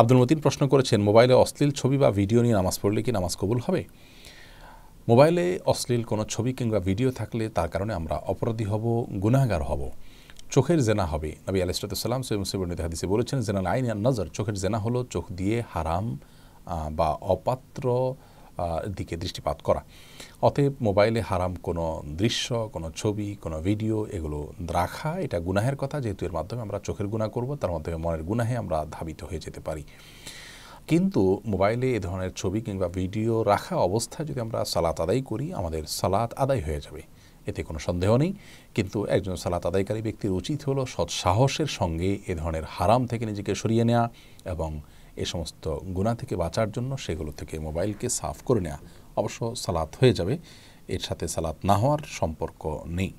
আব্দুল মতিন প্রশ্ন করেছেন মোবাইলে অশ্লীল ছবি বা ভিডিও নিয়ে নামাজ পড়লে কি নামাজ কবুল হবে মোবাইলে অশ্লীল কোনো ছবি কিংবা ভিডিও থাকলে তার কারণে আমরা অপরাধী হব গুনাগার হব চোখের জেনা হবে নবী আলিসাল্লাম সৈম মুসিবর্ণিত হাদিসে বলেছেন জেনা আইন নজর চোখের জেনা হলো চোখ দিয়ে হারাম বা অপাত্র দিকে দৃষ্টিপাত করা অতএব মোবাইলে হারাম কোনো দৃশ্য কোনো ছবি কোনো ভিডিও এগুলো রাখা এটা গুনাহের কথা যেহেতু এর মাধ্যমে আমরা চোখের গুণা করব তার মাধ্যমে মনের গুনাহে আমরা ধাবিত হয়ে যেতে পারি কিন্তু মোবাইলে এ ধরনের ছবি কিংবা ভিডিও রাখা অবস্থায় যদি আমরা সালাত আদায় করি আমাদের সালাত আদায় হয়ে যাবে এতে কোনো সন্দেহ নেই কিন্তু একজন সালাত আদায়কারী ব্যক্তির উচিত হলো সৎ সাহসের সঙ্গে এ ধরনের হারাম থেকে নিজেকে সরিয়ে নেওয়া এবং এ সমস্ত গুণা থেকে বাঁচার জন্য সেগুলো থেকে মোবাইলকে সাফ করে নেওয়া অবশ্য সালাত হয়ে যাবে এর সাথে সালাত না হওয়ার সম্পর্ক নেই